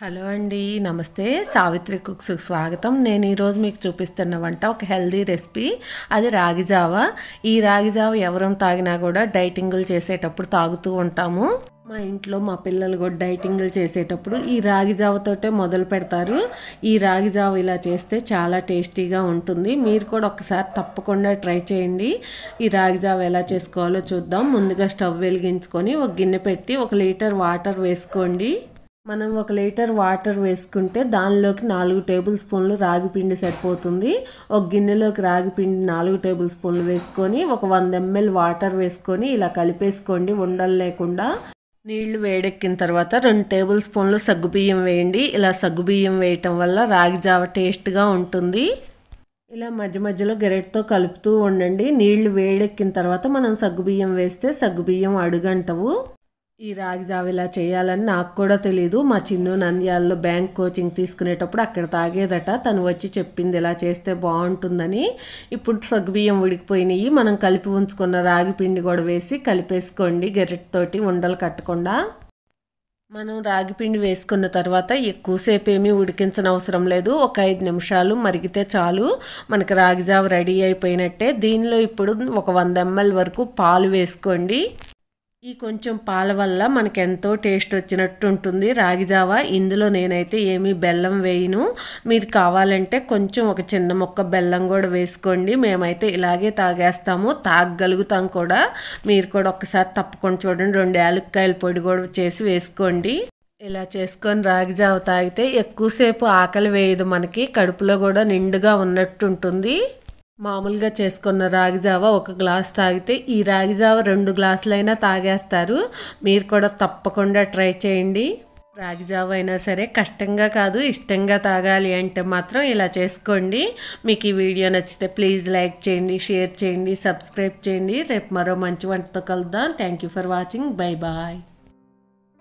hello అండి నమస్తే Savitri cooks స్వాగతం నేను ఈరోజు మీకు చూపిస్తున్న వంట ఒక హెల్దీ రెసిపీ అది రాగి జావ ఈ రాగి జావ ఎవరం తాగినా కూడా డైటింగులు చేసేటప్పుడు తాగుతూ ఉంటాము మా ఇంట్లో మా పిల్లలు కూడా డైటింగులు చేసేటప్పుడు ఈ రాగి జావతోటే మొదలు పెడతారు ఈ రాగి జావ ఇలా చేస్తే చాలా టేస్టీగా ఉంటుంది మీరు కూడా ఒకసారి తప్పకుండా ట్రై చేయండి ఈ రాగి జావ ఎలా చేసుకోవాలో చూద్దాం ముందుగా స్టవ్ వెలిగించుకొని ఒక గిన్నె పెట్టి ఒక లీటర్ వాటర్ వేసుకోండి మనం ఒక లీటర్ వాటర్ వేసుకుంటే దానిలోకి నాలుగు టేబుల్ స్పూన్లు రాగి పిండి సరిపోతుంది ఒక గిన్నెలోకి రాగి పిండి నాలుగు టేబుల్ స్పూన్లు వేసుకొని ఒక వంద ఎంఎల్ వాటర్ వేసుకొని ఇలా కలిపేసుకోండి ఉండలు లేకుండా నీళ్లు వేడెక్కిన తర్వాత రెండు టేబుల్ స్పూన్లు సగ్గుబియ్యం వేయండి ఇలా సగ్గుబియ్యం వేయటం వల్ల రాగి జావ టేస్ట్గా ఉంటుంది ఇలా మధ్య మధ్యలో గెరెట్తో కలుపుతూ ఉండండి నీళ్లు వేడెక్కిన తర్వాత మనం సగ్గుబియ్యం వేస్తే సగ్గుబియ్యం అడుగంటవు ఈ రాగి జావ ఇలా చేయాలని నాకు కూడా తెలియదు మా చిన్ను నంద్యాలలో బ్యాంక్ కోచింగ్ తీసుకునేటప్పుడు అక్కడ తాగేదట తను వచ్చి చెప్పింది ఇలా చేస్తే బాగుంటుందని ఇప్పుడు సగ్గుబియ్యం ఉడికిపోయినాయి మనం కలిపి ఉంచుకున్న రాగి పిండి కూడా వేసి కలిపేసుకోండి గెరెట్తోటి ఉండలు కట్టకుండా మనం రాగి పిండి వేసుకున్న తర్వాత ఎక్కువసేపు ఏమీ ఉడికించిన అవసరం లేదు ఒక ఐదు నిమిషాలు మరిగితే చాలు మనకి రాగి జావ రెడీ అయిపోయినట్టే దీనిలో ఇప్పుడు ఒక వంద ఎంఎల్ వరకు పాలు వేసుకోండి ఈ కొంచెం పాల వల్ల మనకు ఎంతో టేస్ట్ వచ్చినట్టు ఉంటుంది రాగి జావా ఇందులో నేనైతే ఏమీ బెల్లం వేయను మీరు కావాలంటే కొంచెం ఒక చిన్న మొక్క బెల్లం కూడా వేసుకోండి మేమైతే ఇలాగే తాగేస్తాము తాగగలుగుతాం కూడా మీరు కూడా ఒకసారి తప్పకుండా చూడండి రెండు యాలక్కాయల పొడి కూడా చేసి వేసుకోండి ఇలా చేసుకొని రాగి జావ తాగితే ఎక్కువసేపు ఆకలి వేయదు మనకి కడుపులో కూడా నిండుగా ఉన్నట్టు ఉంటుంది మామూలుగా చేసుకున్న రాగిజావ ఒక గ్లాస్ తాగితే ఈ రాగిజావ రెండు గ్లాసులైనా తాగేస్తారు మీరు కూడా తప్పకుండా ట్రై చేయండి రాగిజావ అయినా సరే కష్టంగా కాదు ఇష్టంగా తాగాలి అంటే మాత్రం ఇలా చేసుకోండి మీకు ఈ వీడియో నచ్చితే ప్లీజ్ లైక్ చేయండి షేర్ చేయండి సబ్స్క్రైబ్ చేయండి రేపు మరో మంచి వంటతో కలుద్దాం thank you for watching bye bye